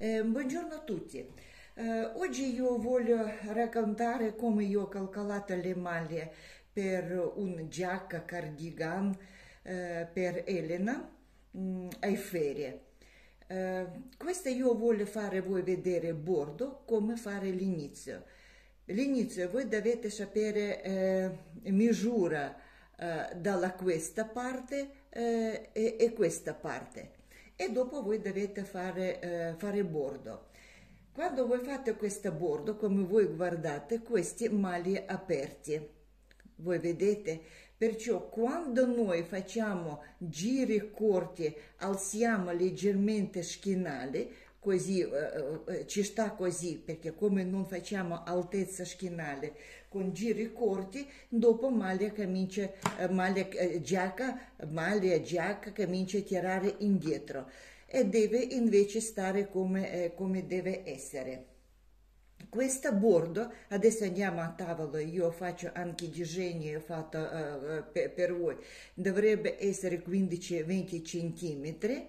buongiorno a tutti. oggi io voglio raccontare come io ho calcolato le maglie per un giacca cardigan per Elena mh, ai ferie. questa io voglio fare voi vedere bordo come fare l'inizio. L'inizio voi dovete sapere misura dalla questa parte e, e questa parte e dopo voi dovete fare, eh, fare bordo. Quando voi fate questo bordo, come voi guardate, questi mali aperti, voi vedete? Perciò quando noi facciamo giri corti, alziamo leggermente schienale, così eh, eh, ci sta così, perché come non facciamo altezza schienale, con giri corti, dopo maglia, camicia, eh, maglia, eh, giacca, maglia, giacca, camicia tirare indietro e deve invece stare come, eh, come deve essere. Questo bordo, adesso andiamo a tavolo, io faccio anche i disegni ho fatto eh, eh per, per voi, dovrebbe essere 15-20 centimetri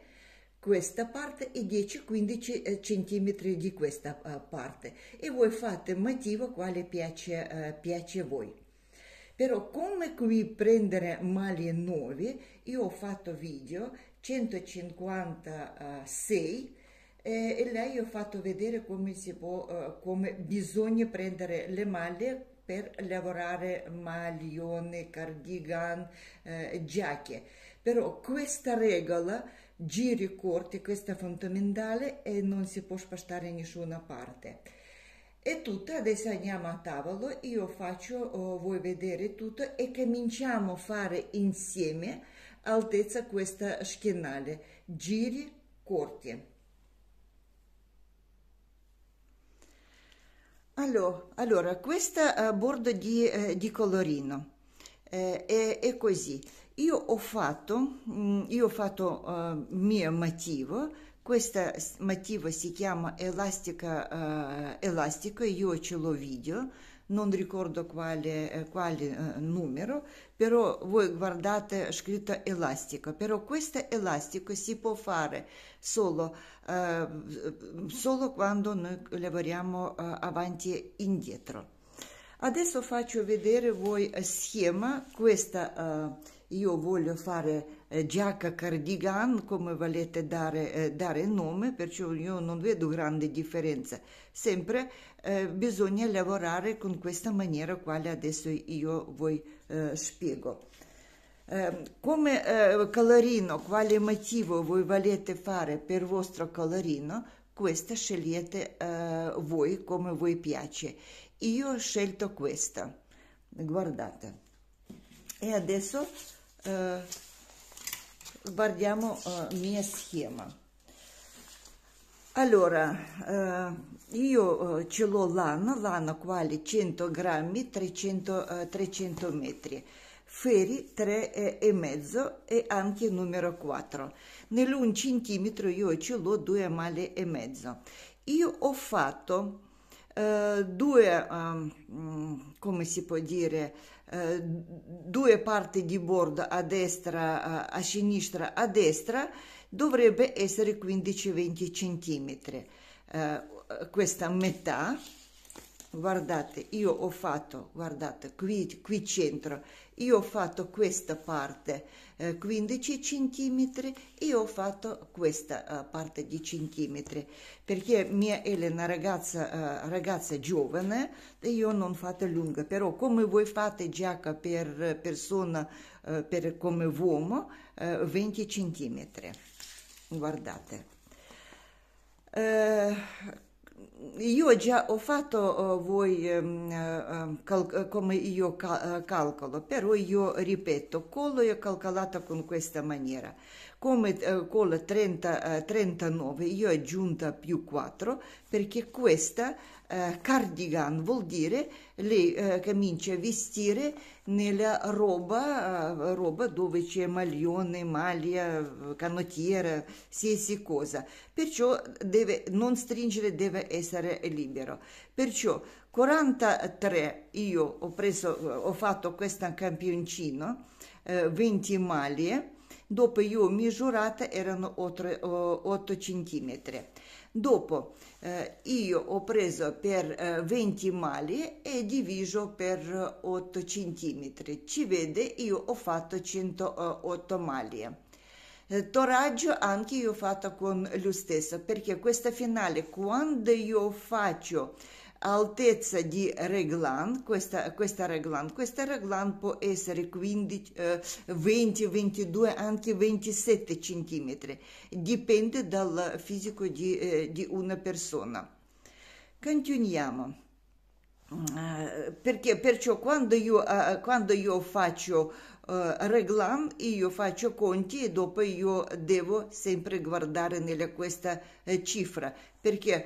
questa parte e 10-15 eh, cm di questa eh, parte e voi fate motivo quale piace, eh, piace a voi. Però come qui prendere maglie nuove, io ho fatto video 156 e lei ho fatto vedere come, si può, come bisogna prendere le maglie per lavorare maglione, cardigan, eh, giacche. Però questa regola giri corti, questo è fondamentale e non si può spostare in nessuna parte. È tutto, adesso andiamo a tavolo, io faccio oh, voi vedere tutto e cominciamo a fare insieme altezza questa schienale, giri corti. Allora, questo eh, bordo di, eh, di colorino eh, è, è così. Io ho fatto, mm, io ho fatto uh, eh, mio motivo, questo motivo si chiama elastica, uh, eh, elastica, io ce l'ho video, non ricordo quale, eh, quale uh, numero, però voi guardate scritto elastica, però questo elastico si può fare solo, uh, solo quando noi lavoriamo uh, avanti e indietro. Adesso faccio vedere voi schema, questa io voglio fare eh, giacca cardigan come volete dare, eh, dare nome, perciò io non vedo grande differenza. Sempre eh, bisogna lavorare con questa maniera quale adesso io voi eh, spiego. Ehm, come eh, colorino, quale motivo voi volete fare per vostro colorino, questa scegliete eh, voi come voi piace. Io ho scelto questa, guardate. E adesso eh, guardiamo eh, mia schema allora eh, io ce l'ho lana lana quale 100 grammi 300, 300 eh, metri feri 3 e mezzo e anche numero 4 nell'1 centimetro io ce l'ho 2 male e mezzo io ho fatto eh, due ehm, mm, come si può dire eh, due parti di bordo a destra, eh, a, sinistra, a destra, dovrebbe essere 15-20 cm. Eh, questa metà, guardate, io ho fatto, guardate, qui, qui centro, io ho fatto questa parte 15 cm e ho fatto questa uh, parte di centimetri perché mia è una ragazza, uh, ragazza giovane e io non fate lunga però come voi fate giacca per persona uh, per come uomo 20 cm guardate io già ho fatto eh, voi ehm, eh, ehm, eh, come io calcolo, però io ripeto, collo è calcolato con questa maniera. Come uh, collo 30, 39 io ho aggiunto più 4 perché questa eh, cardigan vuol dire lei eh, comincia a vestire nella roba, eh, roba dove c'è maglione, maglia, canottiera, qualsiasi cosa. Perciò deve non stringere, deve essere libero. Perciò 43 io ho preso, eh, ho fatto questo campioncino, 20 eh, maglie, dopo io misurato erano 8 cm. Dopo eh, io ho preso per eh, 20 maglie e diviso per 8 eh, cm. Ci vede, io ho fatto 108 eh, maglie. Eh, toraggio anche io ho fatto con lo stesso perché questa finale quando io faccio altezza di reglan, questa, questa reglan, questa reglan può essere 15, 20, 22, anche 27 cm, dipende dal fisico di, eh, di una persona. Continuiamo. Eh, perché perciò quando io, eh, quando io faccio reglam, io faccio conti e dopo io devo sempre guardare nella questa cifra perché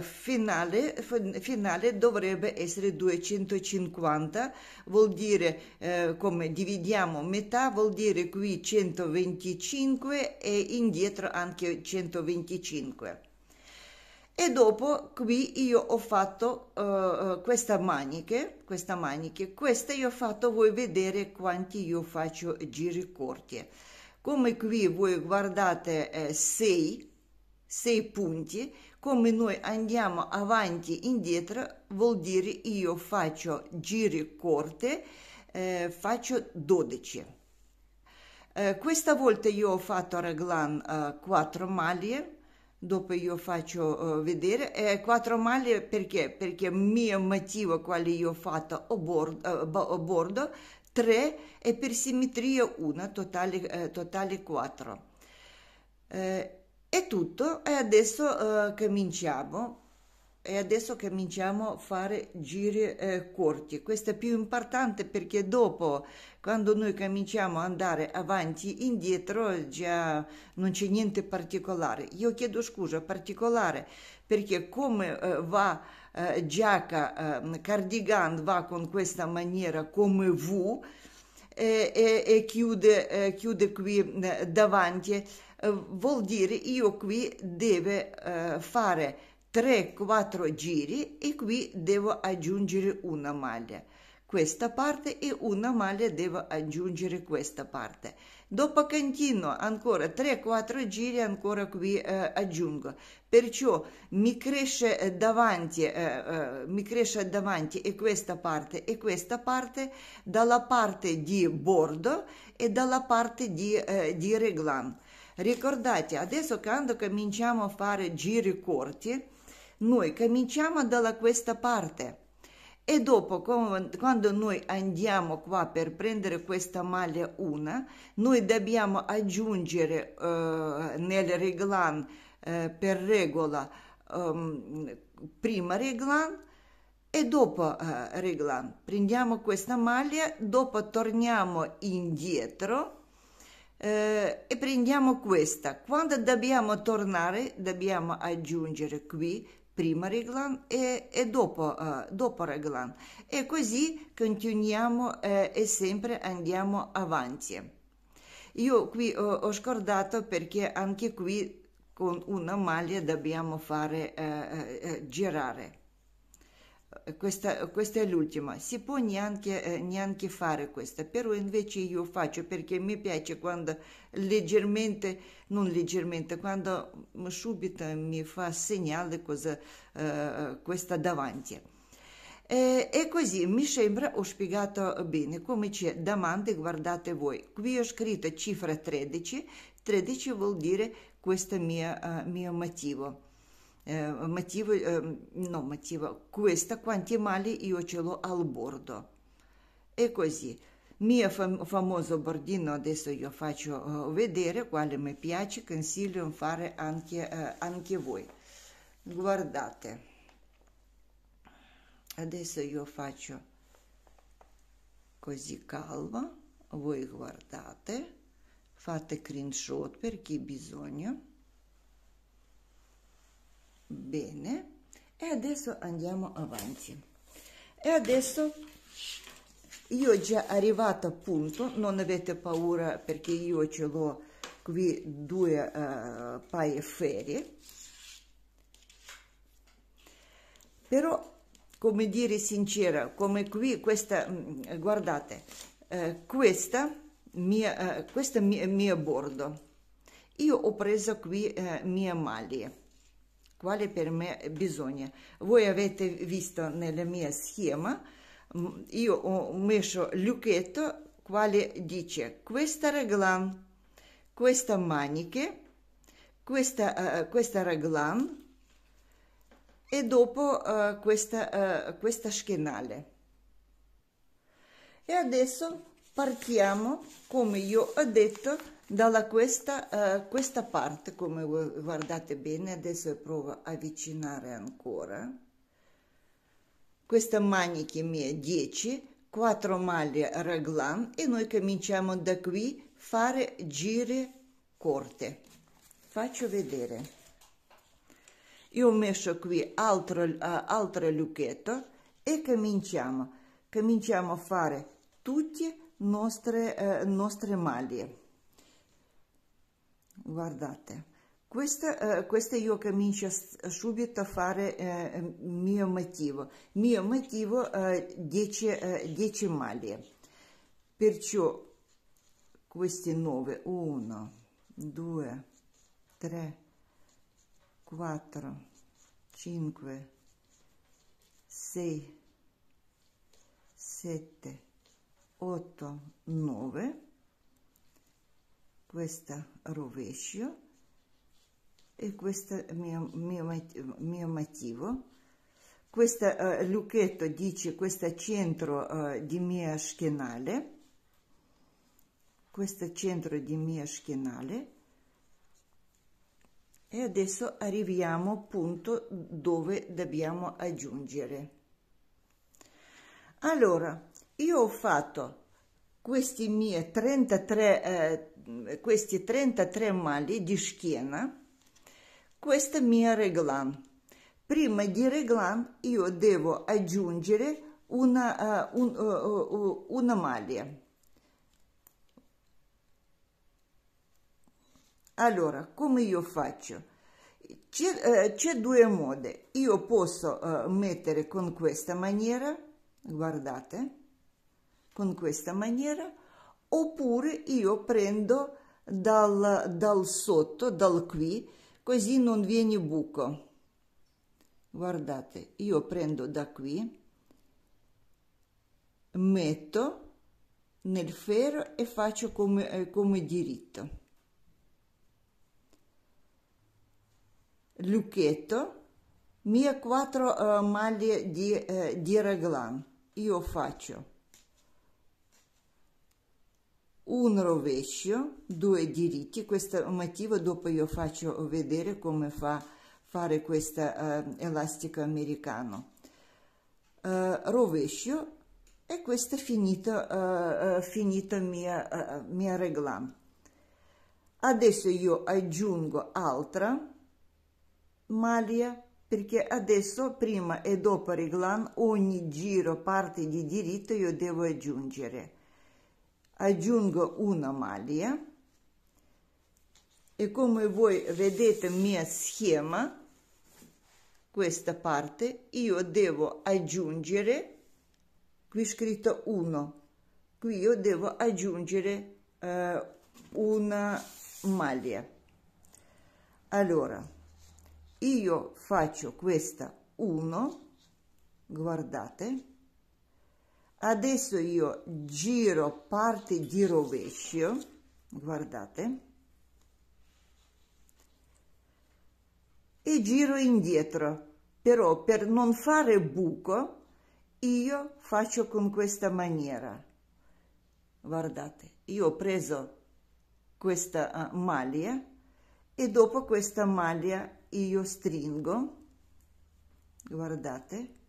finale, finale dovrebbe essere 250 vuol dire come dividiamo metà vuol dire qui 125 e indietro anche 125 e dopo qui io ho fatto uh, questa maniche, questa maniche, questa io ho fatto, voi vedere quanti io faccio giri corti. Come qui voi guardate 6, eh, 6 punti, come noi andiamo avanti e indietro vuol dire io faccio giri corti, eh, faccio 12. Eh, questa volta io ho fatto raglan 4 eh, maglie, dopo io faccio uh, vedere. Eh, quattro maglie perché? Perché il mio motivo quale io ho fatto a eh, bordo, uh, bordo 3 e per simmetria una totale, uh, totale 4. Eh, è tutto e adesso cominciamo e adesso cominciamo a fare giri eh, corti. Questo è più importante perché dopo, quando noi cominciamo ad andare avanti e indietro, già non c'è niente particolare. Io chiedo scusa, particolare, perché come eh, va eh, giacca, eh, cardigan va con questa maniera come V e, e chiude, eh, chiude, qui eh, davanti, vuol dire io qui deve fare 3-4 giri e qui devo aggiungere una maglia questa parte e una maglia devo aggiungere questa parte dopo continuo ancora 3-4 giri ancora qui eh, aggiungo perciò mi cresce eh, davanti eh, eh, mi cresce davanti e questa parte e questa parte dalla parte di bordo e dalla parte di, eh, di reglan ricordate adesso quando cominciamo a fare giri corti noi cominciamo dalla questa parte e dopo quando noi andiamo qua per prendere questa maglia 1 noi dobbiamo aggiungere eh, nel reglan eh, per regola eh, prima reglan e dopo eh, reglan prendiamo questa maglia dopo torniamo indietro eh, e prendiamo questa quando dobbiamo tornare dobbiamo aggiungere qui prima reglан e, e dopo, uh, eh, dopo reglан. E così continuiamo eh, e sempre andiamo avanti. Io qui ho, eh, ho scordato perché anche qui con una maglia dobbiamo fare eh, eh, eh girare. Eh, questa, questa, è l'ultima. Si può neanche, eh, neanche, fare questa, però invece io faccio perché mi piace quando leggermente, non leggermente, quando subito mi fa segnale cosa, eh, questa davanti. E, e così mi sembra ho spiegato bene come c'è domande, guardate voi. Qui ho scritto cifra 13, 13 vuol dire questo mio, uh, mio motivo eh, motivo, eh, no motivo, questa quanti mali io ce l'ho al bordo. E così, mio fam- famoso bordino, adesso io faccio uh, vedere quale mi piace, consiglio di fare anche, uh, anche voi. Guardate, adesso io faccio così calma, voi guardate, fate screenshot per chi bisogna bene e adesso andiamo avanti e adesso io già arrivato appunto non avete paura perché io ce l'ho qui due uh, eh, paia ferie però come dire sincera come qui questa mm, guardate eh, questa mia eh, questa mia, mia bordo io ho preso qui eh, mia maglia quale per me bisogna. Voi avete visto nella mia schema, io ho messo lucchetto quale dice questa reglan, questa maniche, questa, uh, questa reglan e dopo uh, questa, uh, questa schenale. E adesso partiamo, come io ho detto, dalla questa, uh, questa parte, come guardate bene, adesso provo a avvicinare ancora, questa maniche mie 10, 4 maglie raglan e noi cominciamo da qui fare giri corte. Faccio vedere. Io ho messo qui altro, uh, altro lucchetto e cominciamo. Cominciamo a fare tutte nostre, uh, nostre maglie guardate questa, eh, questa io comincio subito a fare eh, mio motivo il mio motivo 10 eh, 10 eh, maglie perciò questi 9 1 2 3 4 5 6 7 8 9 questo rovescio e questo mio, mio, mio motivo Questo eh, lucchetto dice questo centro eh, di mia schienale questo centro di mia schienale e adesso arriviamo appunto dove dobbiamo aggiungere allora io ho fatto questi miei 33, eh, questi 33 mali di schiena, questa mia reglan. Prima di reglan io devo aggiungere una, uh, un, uh, uh, una maglia. Allora, come io faccio? C'è, due modi. Io posso mettere con questa maniera, guardate, con questa maniera, oppure io prendo dal, dal sotto, dal qui, così non viene buco. Guardate, io prendo da qui, metto nel ferro e faccio come, eh, come diritto. Lucchetto, mia quattro eh, maglie di, eh, di raglan. Io faccio un rovescio, due diritti, questo è motivo, dopo io faccio vedere come fa fare questo uh, eh, elastica americano. Uh, rovescio e questo è finito, uh, eh, finito mia, mia regla. Adesso io aggiungo altra maglia perché adesso prima e dopo reglan ogni giro parte di diritto io devo aggiungere aggiungo una maglia e come voi vedete mia schema questa parte io devo aggiungere qui scritto 1 qui io devo aggiungere eh, una maglia allora io faccio questa 1 guardate adesso io giro parte di rovescio guardate e giro indietro però per non fare buco io faccio con questa maniera guardate io ho preso questa eh, maglia e dopo questa maglia io stringo guardate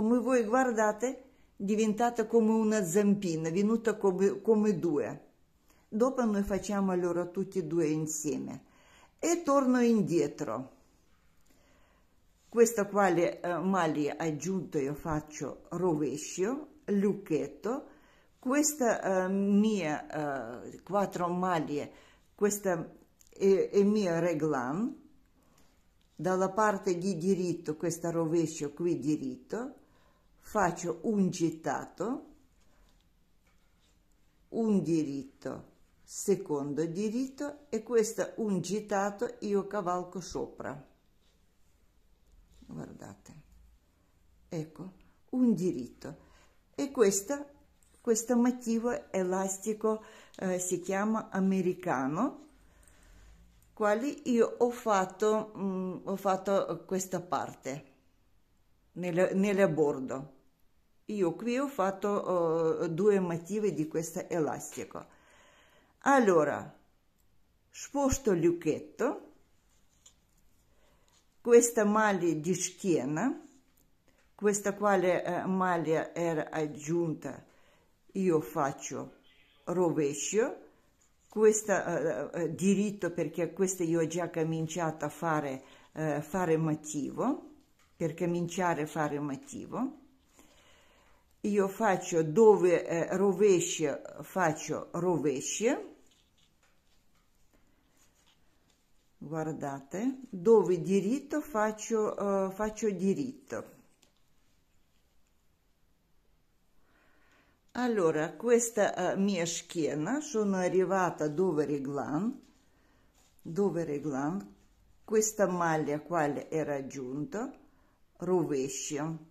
come voi guardate, diventata come una zampina, venuta come, come due. Dopo noi facciamo allora tutti e due insieme. E torno indietro. Questa quale eh, maglia aggiunta io faccio rovescio, lucchetto, questa eh, mia eh, quattro maglie, questa è, è mia reglan, dalla parte di diritto questa rovescio qui diritto, faccio un gettato un diritto secondo diritto e questo un gettato io cavalco sopra guardate ecco un diritto e questa questo motivo elastico eh, si chiama americano quali io ho fatto mh, mm, ho fatto questa parte nel, nel bordo io qui ho fatto eh, due motivi di questo elastico allora sposto il lucchetto questa maglia di schiena questa quale eh, maglia era aggiunta io faccio rovescio questa eh, eh diritto perché questa io ho già cominciato a fare eh, fare motivo per cominciare a fare motivo io faccio dove eh, rovescio faccio rovescio guardate dove diritto faccio eh, faccio diritto allora questa eh, mia schiena sono arrivata dove reglan dove reglan questa maglia quale è raggiunta rovescio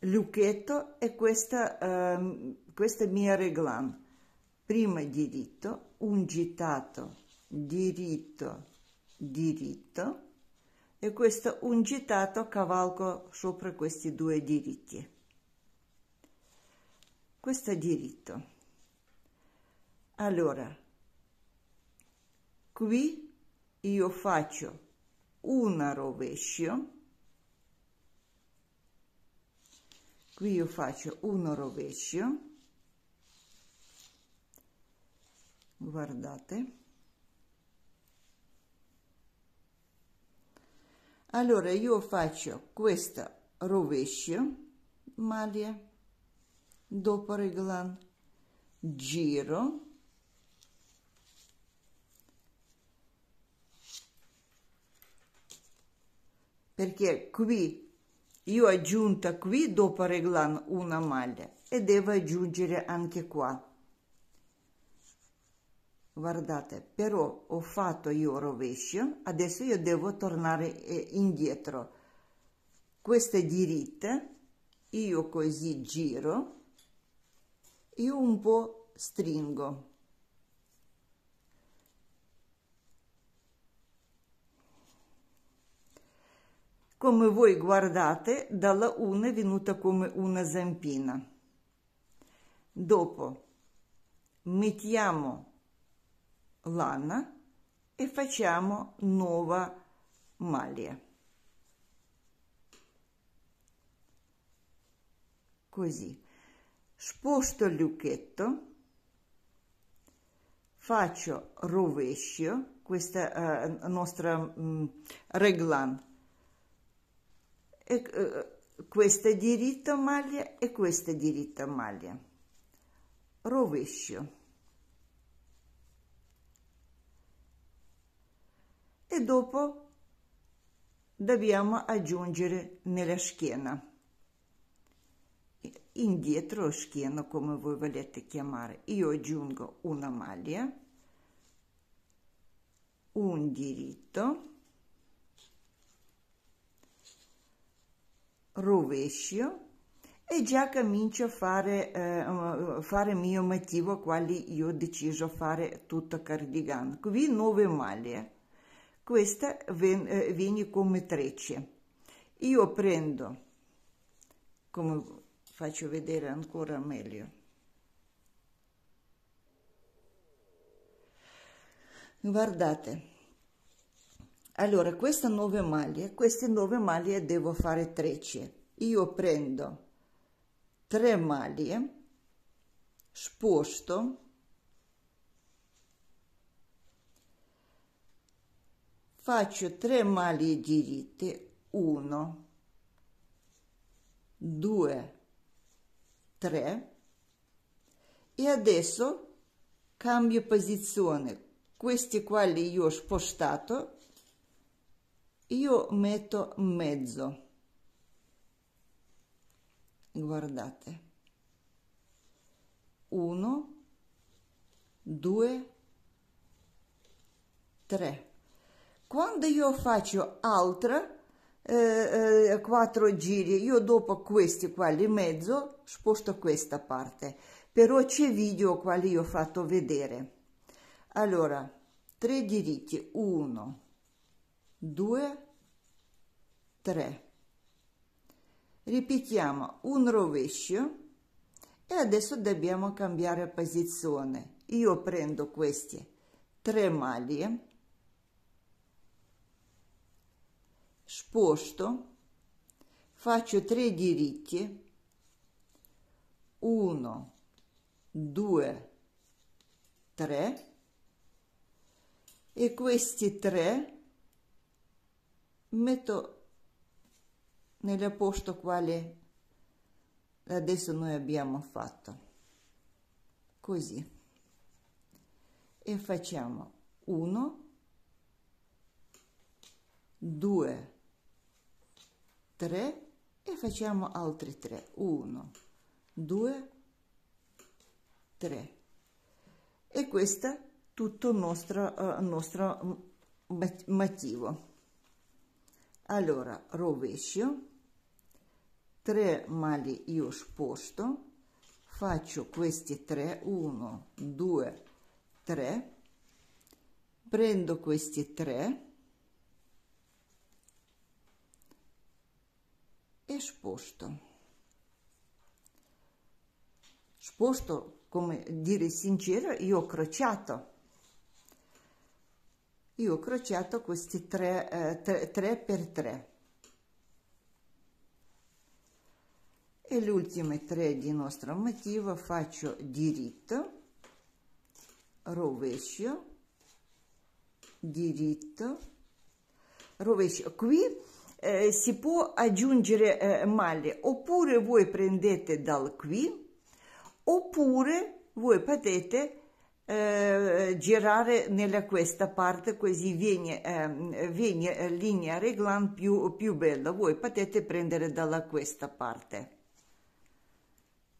lucchetto e questa, eh, questa mia reglan prima diritto un gittato, diritto diritto e questo un gittato cavalco sopra questi due diritti questo è diritto allora qui io faccio una rovescio qui io faccio uno rovescio guardate allora io faccio questo rovescio maglia dopo reglan giro perché qui io ho aggiunta qui dopo reglan una maglia e devo aggiungere anche qua guardate però ho fatto io rovescio adesso io devo tornare eh, indietro queste diritte io così giro e un po' stringo come voi guardate dalla una è venuta come una zampina dopo mettiamo lana e facciamo nuova maglia così sposto il lucchetto faccio rovescio questa eh, nostra mh, reglan e, eh, questa è diritta maglia e questa è diritta maglia rovescio e dopo dobbiamo aggiungere nella schiena indietro schiena come voi volete chiamare io aggiungo una maglia un diritto rovescio e già comincio a fare, eh, fare mio motivo quale io ho deciso di fare tutto cardigan. Qui 9 maglie, questa eh, viene, come trecce Io prendo, come faccio vedere ancora meglio, guardate allora queste nove maglie queste nove maglie devo fare 13 io prendo 3 maglie sposto faccio 3 maglie diritte 1 2 3 e adesso cambio posizione questi quali io ho spostato io metto mezzo guardate 1 2 3 quando io faccio altro eh, eh, 4 giri io dopo questi qua di mezzo sposto questa parte però c'è video quali ho fatto vedere allora 3 diritti 1 2 3 ripetiamo un rovescio e adesso dobbiamo cambiare posizione io prendo queste tre maglie sposto faccio tre diritti 1 2 3 e questi tre metto nel posto quale adesso noi abbiamo fatto così e facciamo 1 2 3 e facciamo altri 3 1 2 3 e questo è tutto il nostro, eh, nostro mm, motivo allora rovescio 3 maglie io sposto faccio questi 3 1 2 3 prendo questi 3 e sposto sposto come dire sincero io ho crociato io ho crociato questi 3 eh, per 3 e le ultime 3 di nostro motivo faccio diritto rovescio diritto rovescio qui eh, si può aggiungere eh, male oppure voi prendete dal qui oppure voi potete eh, girare nella questa parte così viene, ehm, eh, viene linea reglan più, più bella voi potete prendere dalla questa parte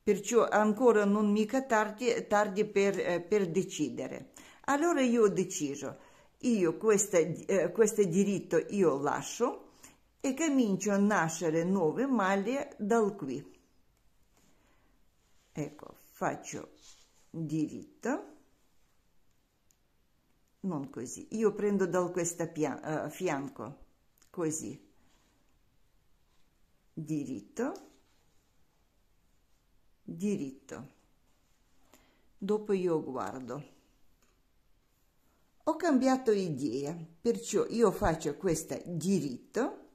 perciò ancora non mica tardi, tardi per, eh, per decidere allora io ho deciso io questa, eh, questo diritto io lascio e comincio a nascere nuove maglie dal qui ecco faccio diritto non così io prendo da questo uh, eh, fianco così diritto diritto dopo io guardo ho cambiato idea perciò io faccio questa diritto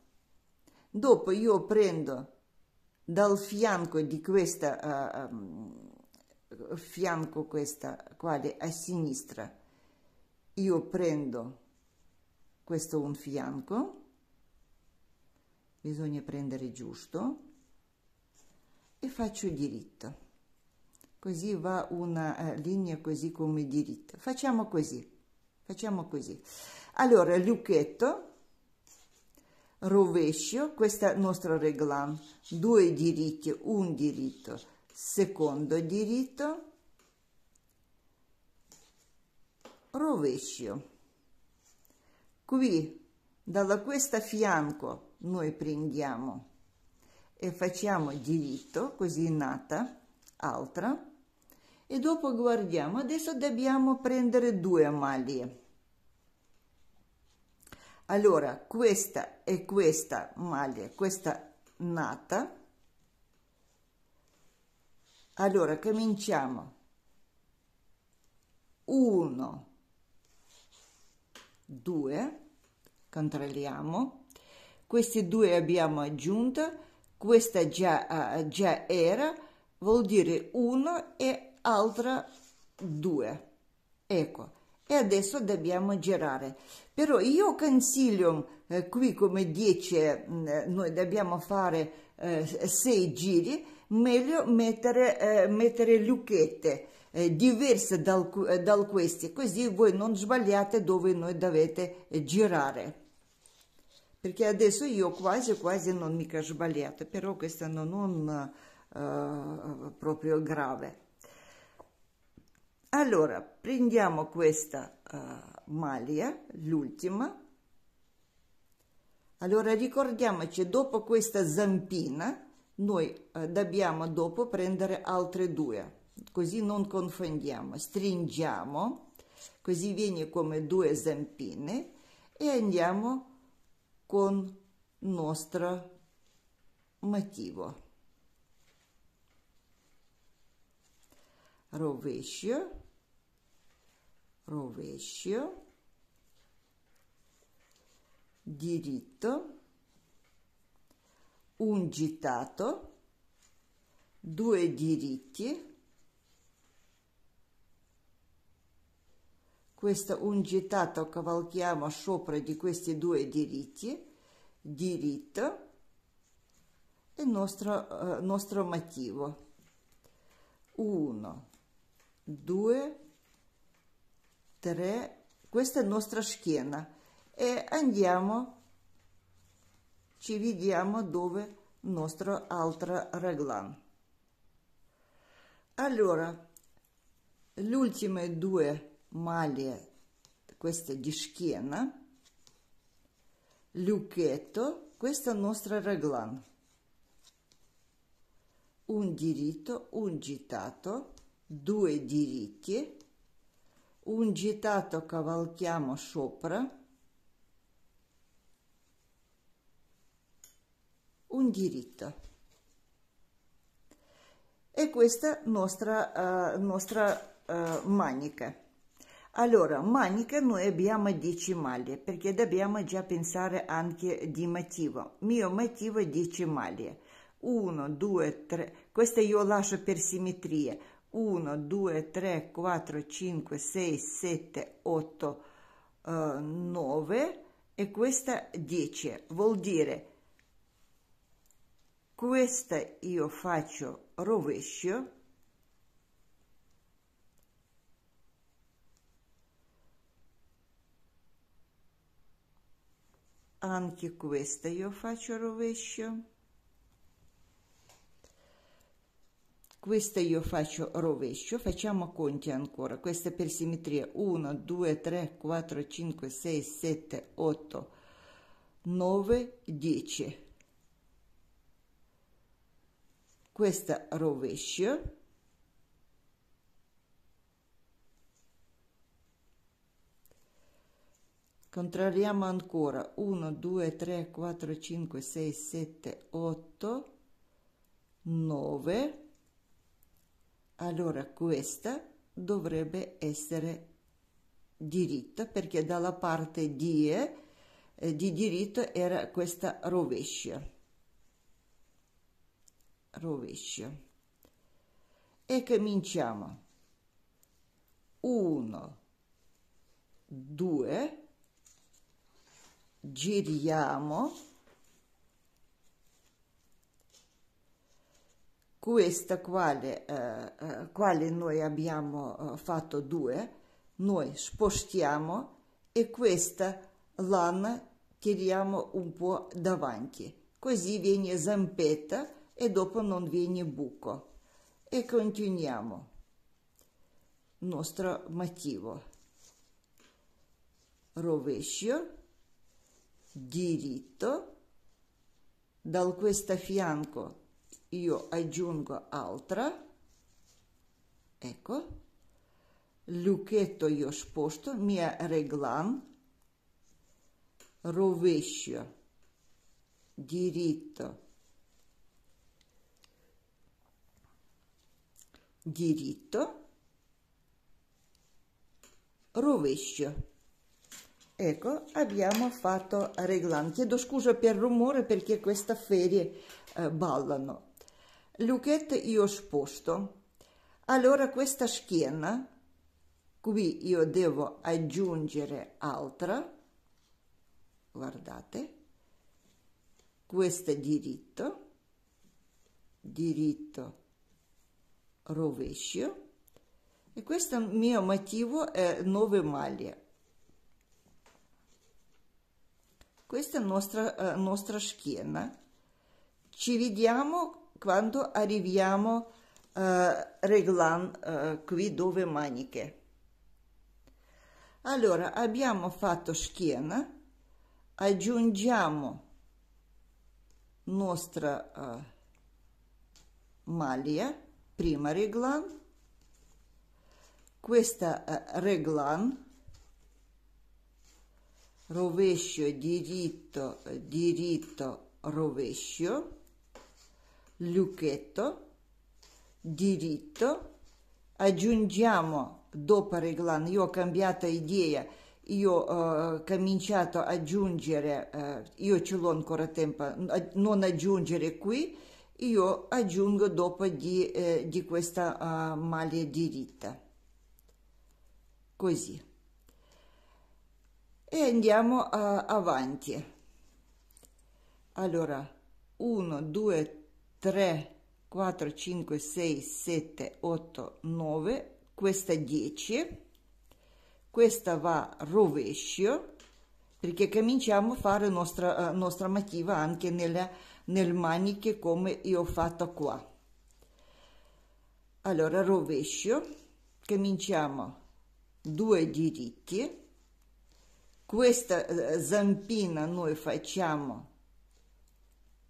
dopo io prendo dal fianco di questa uh, um, fianco questa quale a sinistra io prendo questo un fianco bisogna prendere giusto e faccio diritto così va una eh, linea così come diritto facciamo così facciamo così allora lucchetto rovescio questa nostra reglan due diritti un diritto secondo diritto rovescio qui dalla questa fianco noi prendiamo e facciamo diritto così nata altra e dopo guardiamo adesso dobbiamo prendere due maglie allora questa e questa maglia questa nata allora cominciamo 1 2, controlliamo, questi due abbiamo aggiunto, questa già, eh, già era, vuol dire 1 e altra 2. Ecco, e adesso dobbiamo girare. Però io consiglio eh, qui come 10, eh, noi dobbiamo fare eh, 6 giri, meglio mettere, eh, mettere lucchette eh, diverse dal, dal questi, così voi non sbagliate dove noi dovete girare. Perché adesso io quasi quasi non mica sbagliato, però questa non eh, proprio grave. Allora, prendiamo questa eh, maglia, l'ultima, allora ricordiamoci, dopo questa zampina, noi eh, dobbiamo dopo prendere altre due così non confondiamo, stringiamo, così viene come due zampine e andiamo con nostro motivo. Rovescio, rovescio, diritto, un gitato, due diritti, questa ungitata cavalchiamo sopra di questi due diritti, diritto e nostro, eh, nostro motivo. Uno, due, tre, questa è la nostra schiena e andiamo, ci vediamo dove il nostro altro reglan. Allora, le ultime due male questa di schiena, lucchetto, questa nostra il Un diritto, un gitato, due diritti, un gitato cavalchiamo sopra, un diritto. E questa nostra, uh, nostra uh, eh, manica. Allora, manica noi abbiamo 10 maglie perché dobbiamo già pensare anche di motivo. Mio motivo è 10 maglie. 1, 2, 3, questa io lascio per simmetria. 1, 2, 3, 4, 5, 6, 7, 8, 9 e questa 10. Vuol dire questa io faccio rovescio anche questa io faccio rovescio questa io faccio rovescio facciamo conti ancora questa per simmetria 1 2 3 4 5 6 7 8 9 10 questa rovescio Contrariamo ancora 1, 2, 3, 4, 5, 6, 7, 8, 9. Allora questa dovrebbe essere diritta perché dalla parte di, eh, di diritto era questa rovescia. Rovescia. E cominciamo. 1, 2, giriamo questa quale, eh, eh quale noi abbiamo eh, fatto due noi spostiamo e questa lana tiriamo un po' davanti così viene zampetta e dopo non viene buco e continuiamo nostro motivo rovescio diritto, da questo fianco io aggiungo altra, ecco, lucchetto io sposto, mia reglan, rovescio, diritto, diritto, rovescio ecco abbiamo fatto reglan chiedo scusa per il rumore perché questa ferie eh, ballano lucchette io sposto allora questa schiena qui io devo aggiungere altra guardate questo è diritto diritto rovescio e questo mio motivo è 9 maglie Questa è la nostra, eh, nostra schiena. Ci vediamo quando arriviamo eh, reglan eh, qui dove maniche. Allora, abbiamo fatto schiena, aggiungiamo nostra eh, maglia, prima reglan, questa eh, reglan, rovescio, diritto, eh, diritto, rovescio, lucchetto, diritto, aggiungiamo dopo reglan, io ho cambiato idea, io eh, ho cominciato ad aggiungere, eh, io ce l'ho ancora tempo, non aggiungere qui, io aggiungo dopo di, di questa maglia diritta, così e andiamo a, avanti allora 1 2 3 4 5 6 7 8 9 questa 10 questa va rovescio perché cominciamo a fare nostra, eh, nostra mattiva anche nelle, nel maniche come io ho fatto qua allora rovescio cominciamo due diritti questa eh, zampina noi facciamo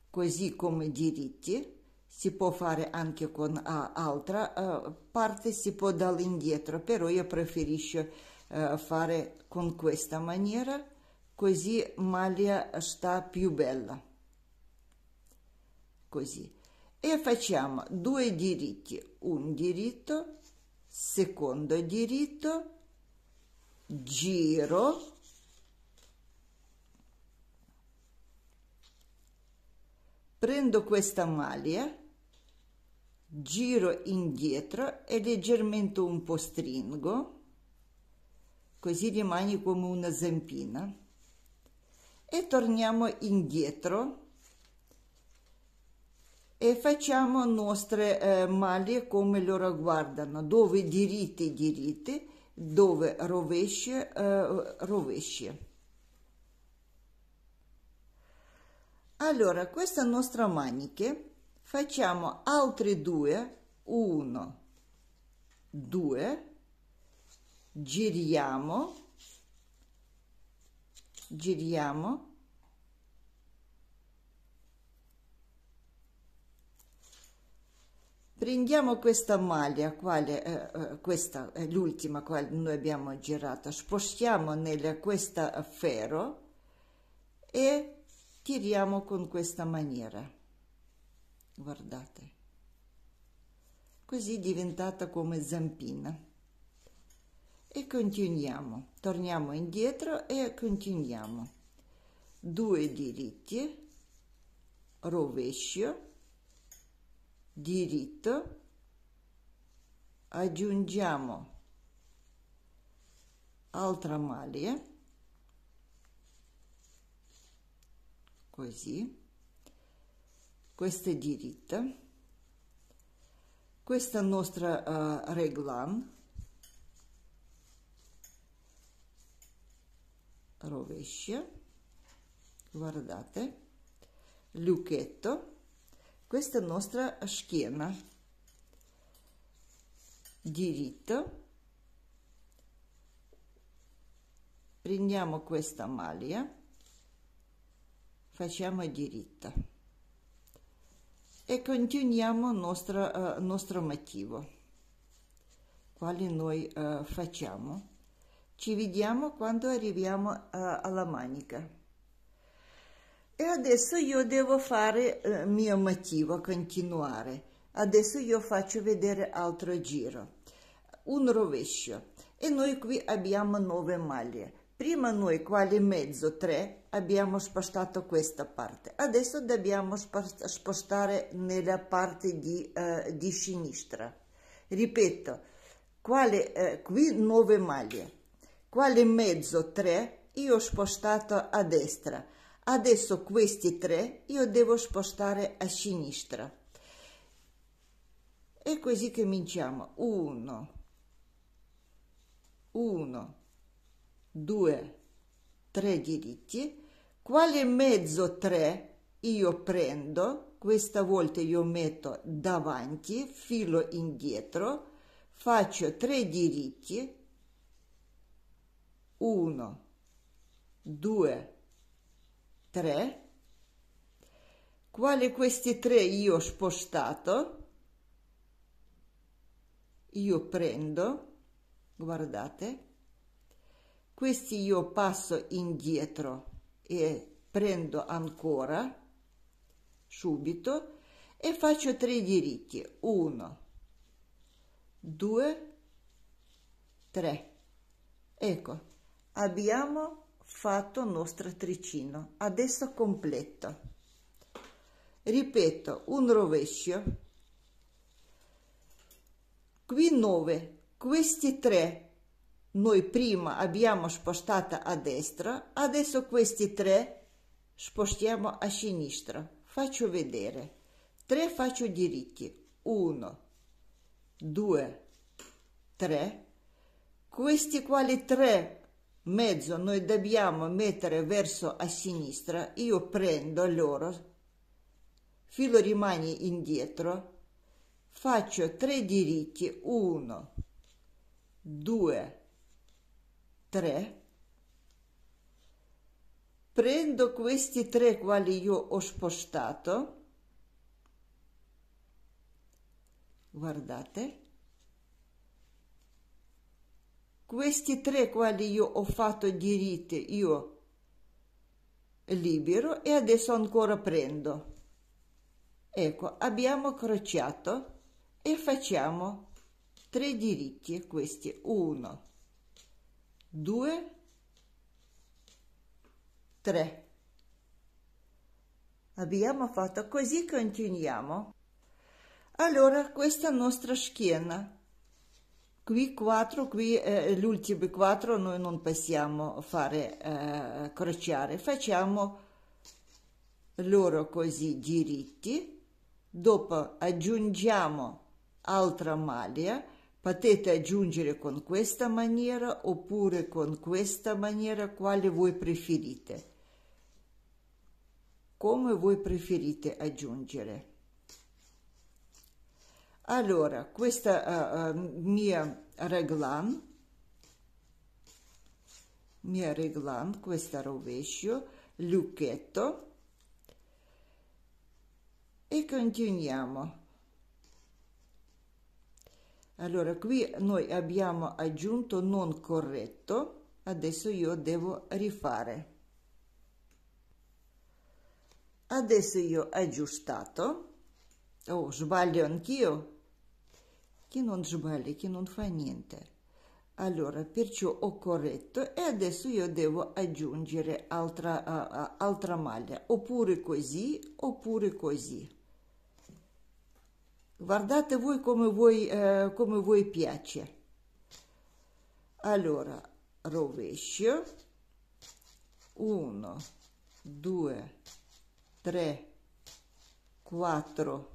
così come diritti si può fare anche con uh, altra eh, parte si può dall'indietro però io preferisco eh, fare con questa maniera così maglia sta più bella così e facciamo due diritti un diritto secondo diritto giro prendo questa maglia giro indietro e leggermente un po stringo così rimane come una zampina e torniamo indietro e facciamo nostre eh, maglie come loro guardano dove diritti diritti dove rovesce eh, rovesce allora questa nostra maniche facciamo altri due uno, due, giriamo giriamo prendiamo questa maglia quale eh, eh questa è l'ultima quale noi abbiamo girato spostiamo nella questa ferro e tiriamo con questa maniera. Guardate. Così è diventata come zampina. E continuiamo. Torniamo indietro e continuiamo. Due diritti, rovescio, diritto, aggiungiamo altra maglia così questa è diritta questa è la nostra uh, eh, reglan rovescia guardate lucchetto questa è la nostra schiena diritta prendiamo questa maglia facciamo a diritta e continuiamo il nostro, uh, eh, nostro motivo quale noi uh, facciamo ci vediamo quando arriviamo uh, alla manica e adesso io devo fare il mio motivo continuare adesso io faccio vedere altro giro un rovescio e noi qui abbiamo nove maglie prima noi quale mezzo 3 abbiamo spostato questa parte adesso dobbiamo spostare nella parte di, eh, di sinistra ripeto quale eh, qui 9 maglie quale mezzo 3 io ho spostato a destra adesso questi 3 io devo spostare a sinistra e così cominciamo 1 1 2 3 diritti quale mezzo 3 io prendo, questa volta io metto davanti, filo indietro, faccio 3 diritti, 1, 2, 3, quale questi 3 io ho spostato, io prendo, guardate, questi io passo indietro e prendo ancora subito e faccio tre diritti 1 2 3 ecco abbiamo fatto il nostro tricino adesso completo ripeto un rovescio qui 9 questi 3 noi prima abbiamo spostato a destra, adesso questi tre spostiamo a sinistra. Faccio vedere. 3 faccio diritti. 1, 2, 3. Questi quali tre mezzo noi dobbiamo mettere verso a sinistra. Io prendo loro, filo rimane indietro, faccio tre diritti. 1, 2, 3. 3. Prendo questi tre quali io ho spostato, guardate, questi tre quali io ho fatto diritti, io libero e adesso ancora prendo. Ecco, abbiamo crociato e facciamo tre diritti, questi, 1, 2 3 abbiamo fatto così continuiamo allora questa nostra schiena qui 4 qui eh, l'ultimo 4 noi non possiamo fare eh, crociare facciamo loro così diritti dopo aggiungiamo altra maglia Potete aggiungere con questa maniera oppure con questa maniera quale voi preferite. Come voi preferite aggiungere. Allora, questa uh, uh, mia reglan, mia reglan, questa rovescio, lucchetto e continuiamo allora qui noi abbiamo aggiunto non corretto adesso io devo rifare adesso io ho aggiustato oh sbaglio anch'io chi non sbaglia chi non fa niente allora perciò ho corretto e adesso io devo aggiungere altra, uh, uh, altra maglia oppure così oppure così guardate voi come voi, eh, come voi piace. Allora, rovescio, 1, 2, 3, 4,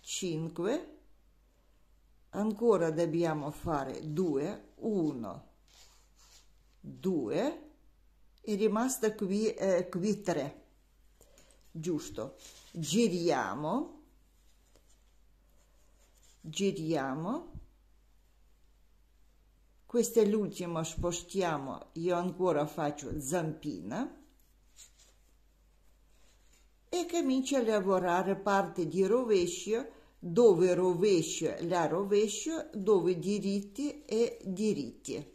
5, ancora dobbiamo fare 2, 1, 2, E rimasta qui, eh, qui 3 giusto giriamo giriamo questo è l'ultimo spostiamo io ancora faccio zampina e comincio a lavorare parte di rovescio dove rovescio la rovescio dove diritti e diritti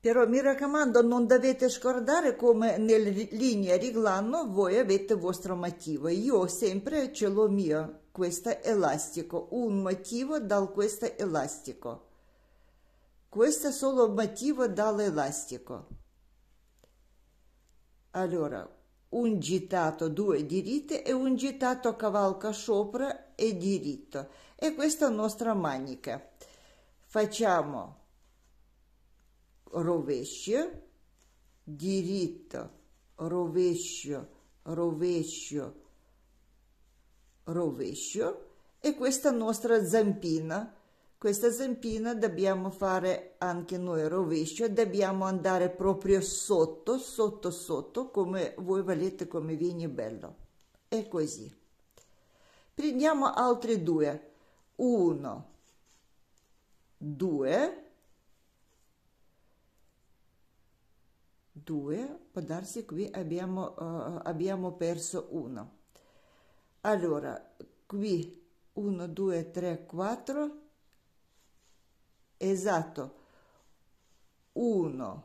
Però mi raccomando, non dovete scordare come nella linea riglano voi avete il vostro motivo. Io sempre ce l'ho mio, questo elastico, un motivo dal questo elastico. Questo è solo motivo dall'elastico. Allora, un gittato due diritte e un gittato cavalca sopra e diritto. E questa è la nostra manica. Facciamo rovescio, diritto, rovescio, rovescio, rovescio e questa nostra zampina. Questa zampina dobbiamo fare anche noi rovescio, dobbiamo andare proprio sotto, sotto, sotto, come voi volete, come viene bello. E così. Prendiamo altri due. Uno, due, 2, può darsi qui abbiamo, uh, abbiamo perso uno. Allora, qui 1, 2, 3, 4, esatto, 1,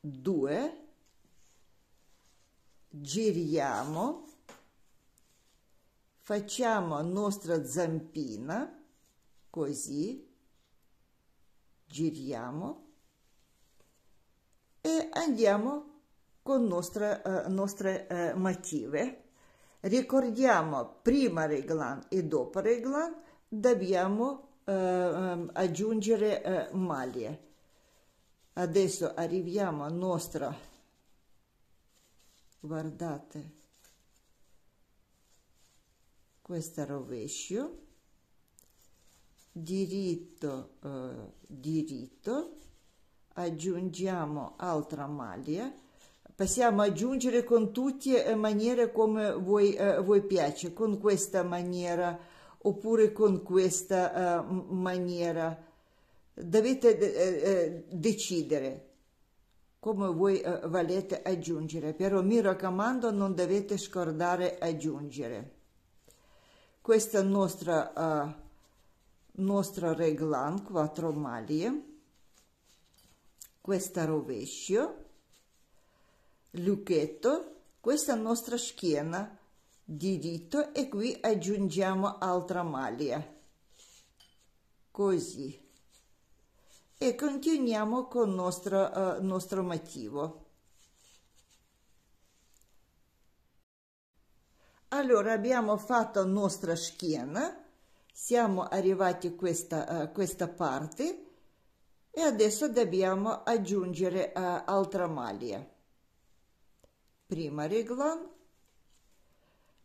2, giriamo, facciamo nostra zampina, così, giriamo, e andiamo con nostre, eh, nostre eh, motive. Ricordiamo prima reglan e dopo reglan dobbiamo eh, ehm, aggiungere eh, maglie. Adesso arriviamo alla nostra, guardate, questo rovescio, diritto, eh, diritto, aggiungiamo altra maglia possiamo aggiungere con tutte le maniere come voi, eh, voi piace con questa maniera oppure con questa eh, maniera dovete eh, eh, decidere come voi eh, volete aggiungere però mi raccomando non dovete scordare aggiungere questa nostra eh, nostra reglan 4 maglie questa rovescio, lucchetto, questa nostra schiena di dito e qui aggiungiamo altra maglia. Così. E continuiamo con il nostro, uh, nostro motivo. Allora abbiamo fatto la nostra schiena, siamo arrivati a questa, uh, questa parte e adesso dobbiamo aggiungere eh, altra maglia prima reglan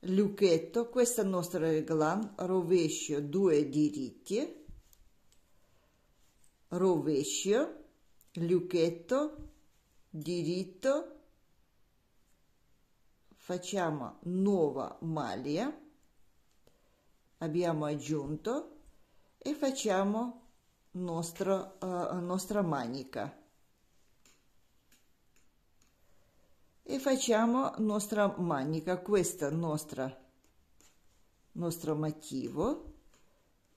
lucchetto questa nostra reglan rovescio due diritti rovescio lucchetto diritto facciamo nuova maglia abbiamo aggiunto e facciamo nostra, uh, nostra manica e facciamo nostra manica questa nostra nostro motivo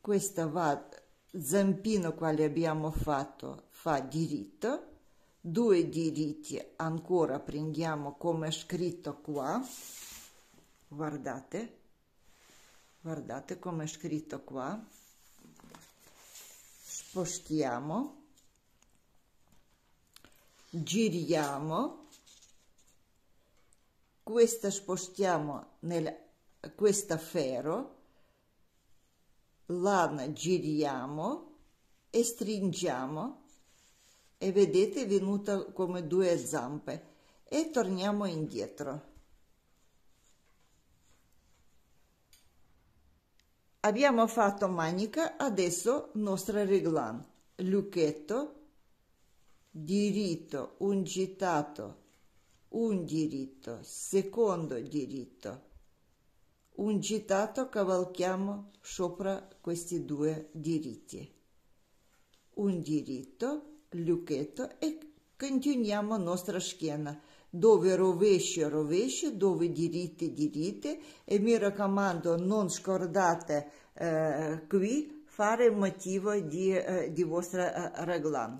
questa va zampino quale abbiamo fatto fa diritto due diritti ancora prendiamo come scritto qua guardate guardate come scritto qua spostiamo giriamo questa spostiamo nel questa ferro lana giriamo e stringiamo e vedete è venuta come due zampe e torniamo indietro abbiamo fatto manica adesso nostra reglan lucchetto diritto un gittato un diritto secondo diritto un gittato cavalchiamo sopra questi due diritti un diritto lucchetto e continuiamo nostra schiena dove rovescio rovescio, dove diritte diritte e mi raccomando non scordate eh, qui fare il motivo di, eh, di vostra eh, reglan.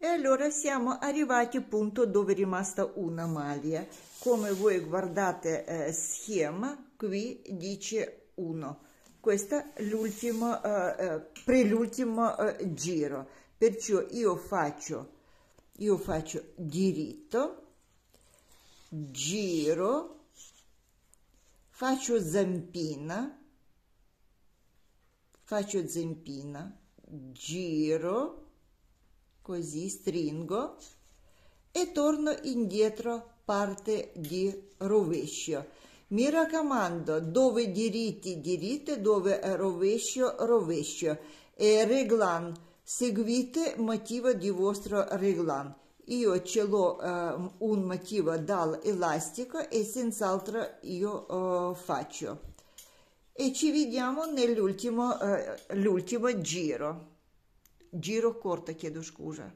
E allora siamo arrivati punto dove è rimasta una maglia. Come voi guardate eh, schema, qui dice 1. Questo è l'ultimo, eh, eh l'ultimo eh, giro. Perciò io faccio io faccio diritto giro faccio zampina faccio zampina giro così stringo e torno indietro parte di rovescio mi raccomando dove diritti diritti dove rovescio rovescio e reglan Seguite motivo di vostro reglan. Io ce l'ho eh, un motivo dall'elastico e senz'altro io eh, faccio. E ci vediamo nell'ultimo eh, giro. Giro corto, chiedo scusa.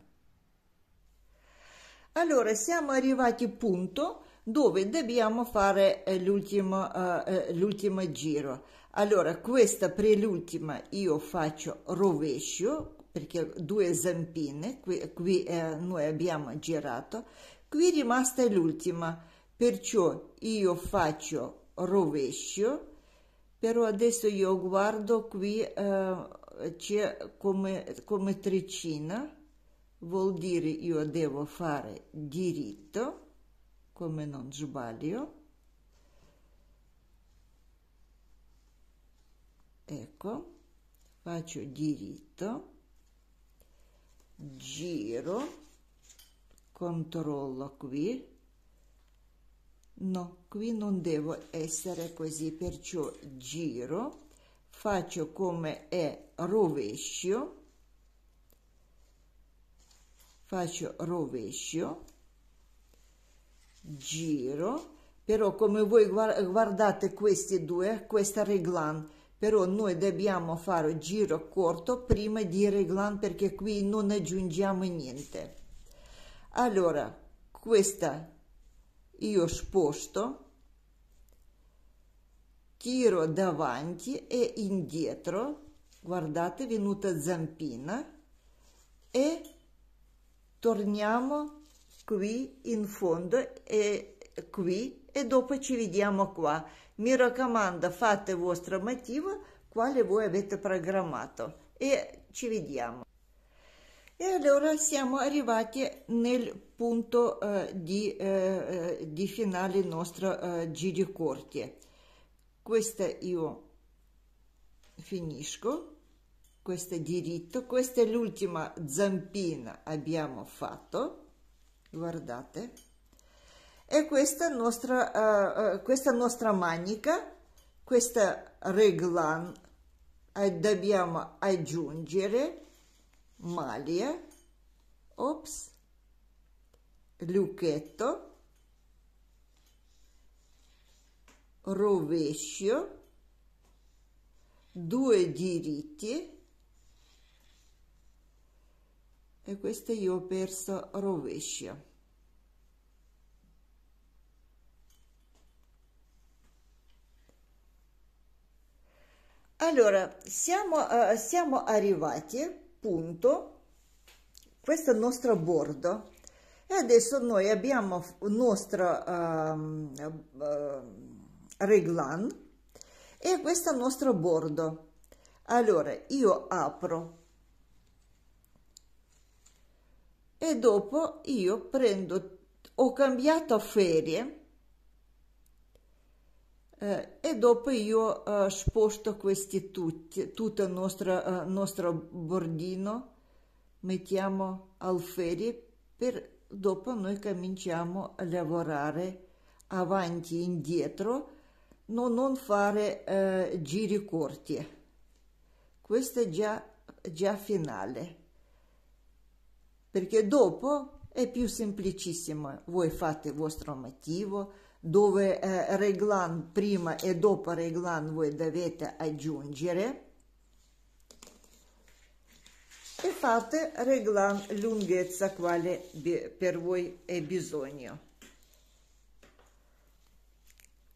Allora, siamo arrivati punto dove dobbiamo fare eh, l'ultimo, eh, eh, l'ultimo giro. Allora, questa prel'ultima io faccio rovescio, perché due zampine, qui, qui eh, noi abbiamo girato, qui è rimasta l'ultima, perciò io faccio rovescio, però adesso io guardo qui eh, c'è come, come trecina, vuol dire io devo fare diritto, come non sbaglio, ecco, faccio diritto, giro controllo qui no qui non devo essere così perciò giro faccio come è rovescio faccio rovescio giro però come voi guardate questi due questa reglan però noi dobbiamo fare un giro corto prima di reglan perché qui non aggiungiamo niente allora questa io sposto tiro davanti e indietro guardate venuta zampina e torniamo qui in fondo e qui e dopo ci vediamo qua mi raccomando, fate il vostro motivo quale voi avete programmato e ci vediamo. E allora siamo arrivati nel punto eh, di, eh, eh di, finale nostro eh, giri corti. Questa io finisco, questa è diritto, questa è l'ultima zampina abbiamo fatto, guardate e questa nostra, uh, questa nostra manica, questa reglan, eh, dobbiamo aggiungere maglia, ops, lucchetto, rovescio, due diritti, e questo io ho perso rovescio. Allora, siamo, uh, siamo arrivati, punto, questo è il nostro bordo e adesso noi abbiamo il nostro uh, ehm, uh, eh, reglan e questo nostro bordo. Allora, io apro e dopo io prendo, ho cambiato ferie eh, e dopo io eh, sposto questi tutti, tutto il nostro, eh, nostro bordino, mettiamo alferi per dopo noi cominciamo a lavorare avanti e indietro, no, non fare eh, giri corti. Questo è già, già finale, perché dopo è più semplicissimo. Voi fate il vostro motivo, dove eh, reglan prima e dopo reglan voi dovete aggiungere e fate reglan lunghezza quale per voi è bisogno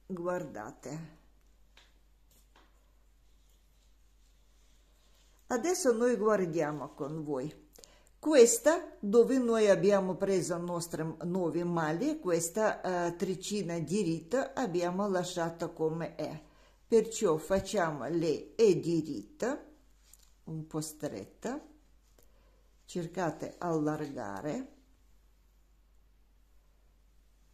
guardate adesso noi guardiamo con voi questa, dove noi abbiamo preso nostre nuove maglie, questa eh, tricina diritta abbiamo lasciata come è. Perciò facciamo le E diritta, un po' stretta, cercate allargare.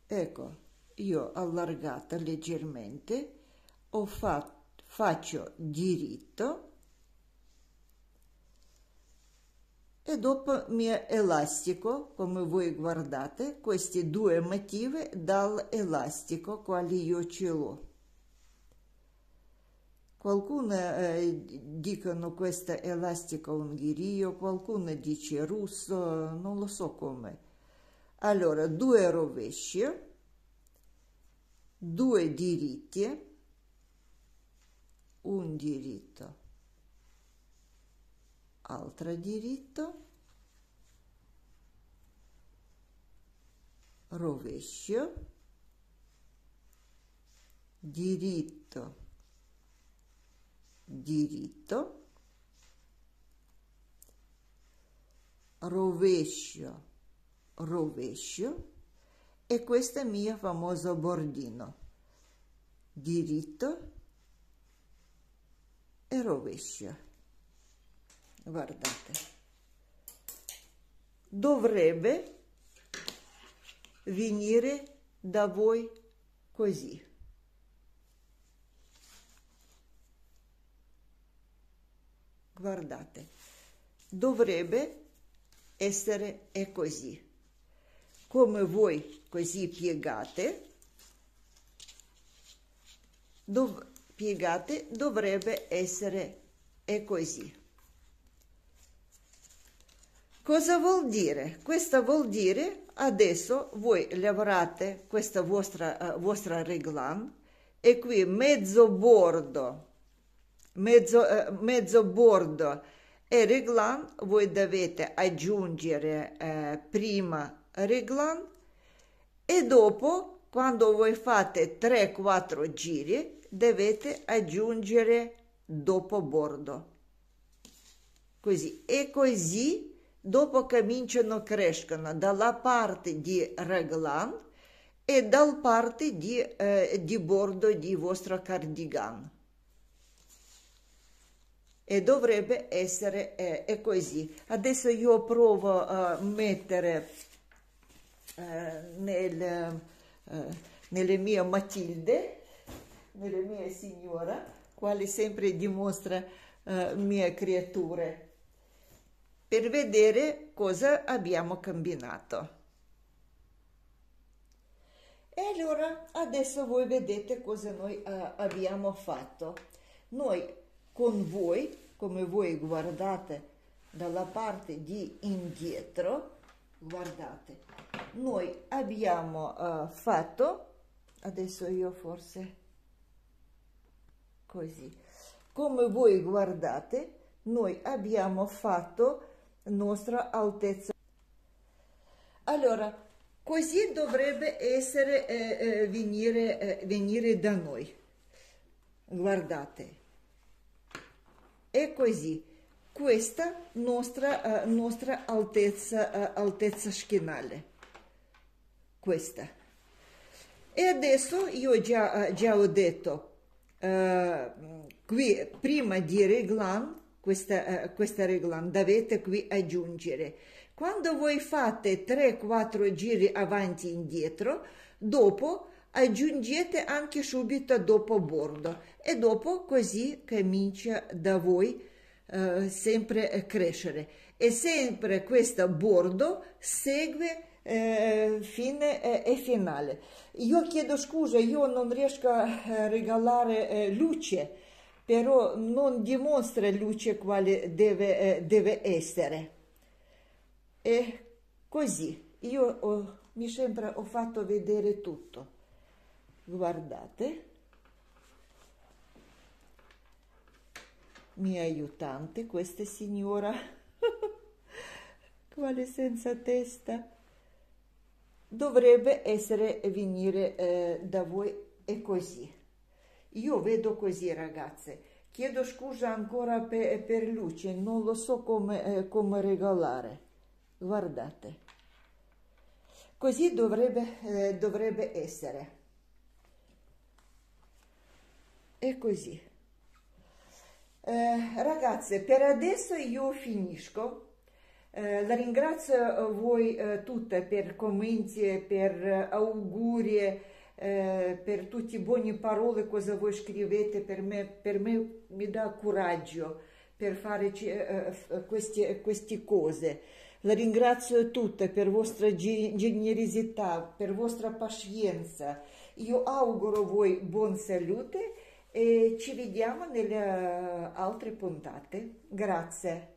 Ecco, io allargata leggermente, ho fatto, faccio diritto E dopo mia elastico, come voi guardate, questi due motivi dall'elastico quali io ce l'ho. Qualcuno eh, dicono questo elastico ungherio, qualcuno dice russo, non lo so come. Allora, due rovesci, due diritti, un diritto altra diritto rovescio diritto diritto rovescio rovescio e questo è il mio famoso bordino diritto e rovescio guardate dovrebbe venire da voi così guardate dovrebbe essere è così come voi così piegate dov piegate dovrebbe essere è così Cosa vuol dire? Questo vuol dire adesso voi lavorate questa vostra, uh, vostra reglam e qui mezzo bordo, mezzo, uh, mezzo bordo e reglan voi dovete aggiungere uh, prima reglan e dopo quando voi fate 3-4 giri dovete aggiungere dopo bordo. Così e così dopo che a crescere dalla parte di reglan e dalla parte di, eh, di bordo di vostro cardigan. E dovrebbe essere eh, così. Adesso io provo a mettere eh, nel, eh, nelle mie Matilde, nelle mie signora, quali sempre dimostra eh, mie creature per vedere cosa abbiamo combinato. E allora adesso voi vedete cosa noi uh, abbiamo fatto. Noi con voi, come voi guardate dalla parte di indietro, guardate, noi abbiamo uh, fatto, adesso io forse così, come voi guardate, noi abbiamo fatto nostra altezza allora così dovrebbe essere eh, eh, venire, eh, venire da noi guardate è così questa nostra, eh, nostra altezza eh, altezza schienale, questa e adesso io già, già ho detto qui prima di reglan questa, eh, questa regola, dovete qui aggiungere. Quando voi fate 3-4 giri avanti e indietro, dopo aggiungete anche subito dopo bordo e dopo così comincia da voi eh, sempre crescere e sempre questo bordo segue eh, fine eh, e finale io chiedo scusa io non riesco a regalare eh, luce però non dimostra luce quale deve, eh, deve essere. E così, io ho, mi sembra ho fatto vedere tutto. Guardate, mi aiutante, questa signora, quale senza testa, dovrebbe essere venire eh, da voi e così. Io vedo così ragazze, chiedo scusa ancora per, per luce, non lo so come, eh, come regolare. Guardate, così dovrebbe, eh, dovrebbe essere. E così. Eh, ragazze, per adesso io finisco. Eh, la ringrazio voi eh, tutte per commenti, per eh, augurie, Э, per tutte le buone parole cosa voi scrivete per me, per me mi dà coraggio per fare eh, eh, eh, queste, queste cose. La ringrazio tutte per vostra generosità, per vostra pazienza. Io auguro voi buon salute e ci vediamo nelle altre puntate. Grazie.